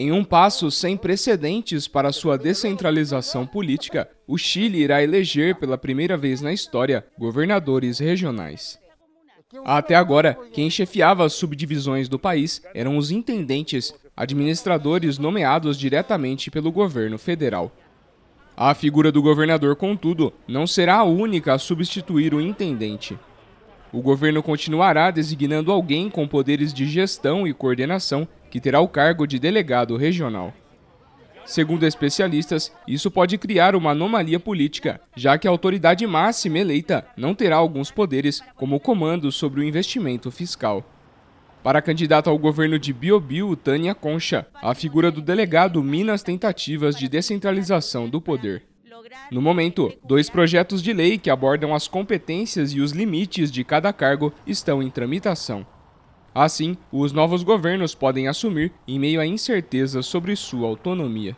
Em um passo sem precedentes para sua descentralização política, o Chile irá eleger pela primeira vez na história governadores regionais. Até agora, quem chefiava as subdivisões do país eram os intendentes, administradores nomeados diretamente pelo governo federal. A figura do governador, contudo, não será a única a substituir o intendente. O governo continuará designando alguém com poderes de gestão e coordenação que terá o cargo de delegado regional. Segundo especialistas, isso pode criar uma anomalia política, já que a autoridade máxima eleita não terá alguns poderes, como o comando sobre o investimento fiscal. Para a candidata ao governo de Biobio, Tânia Concha, a figura do delegado mina as tentativas de descentralização do poder. No momento, dois projetos de lei que abordam as competências e os limites de cada cargo estão em tramitação. Assim, os novos governos podem assumir em meio à incertezas sobre sua autonomia.